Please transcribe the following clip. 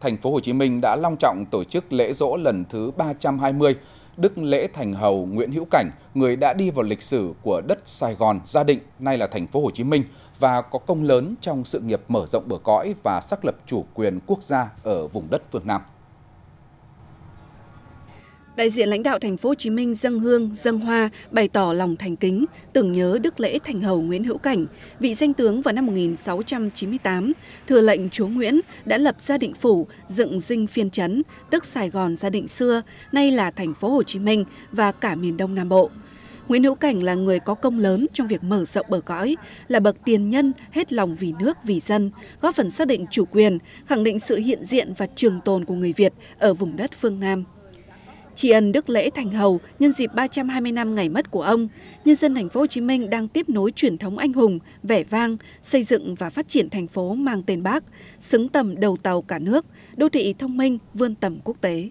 Thành phố Hồ Chí Minh đã long trọng tổ chức lễ rỗ lần thứ 320, Đức lễ thành hầu Nguyễn Hữu Cảnh, người đã đi vào lịch sử của đất Sài Gòn, gia định, nay là thành phố Hồ Chí Minh và có công lớn trong sự nghiệp mở rộng bờ cõi và xác lập chủ quyền quốc gia ở vùng đất phương Nam đại diện lãnh đạo thành phố Hồ Chí Minh dâng hương, dâng hoa, bày tỏ lòng thành kính, tưởng nhớ đức lễ thành hầu Nguyễn Hữu Cảnh, vị danh tướng vào năm 1698, thừa lệnh chúa Nguyễn đã lập gia định phủ, dựng dinh phiên chấn, tức Sài Gòn gia định xưa, nay là thành phố Hồ Chí Minh và cả miền Đông Nam Bộ. Nguyễn Hữu Cảnh là người có công lớn trong việc mở rộng bờ cõi, là bậc tiền nhân hết lòng vì nước, vì dân, góp phần xác định chủ quyền, khẳng định sự hiện diện và trường tồn của người Việt ở vùng đất phương Nam tri ân đức lễ thành hầu nhân dịp 320 năm ngày mất của ông, nhân dân thành phố Hồ Chí Minh đang tiếp nối truyền thống anh hùng, vẻ vang, xây dựng và phát triển thành phố mang tên Bác, xứng tầm đầu tàu cả nước, đô thị thông minh vươn tầm quốc tế.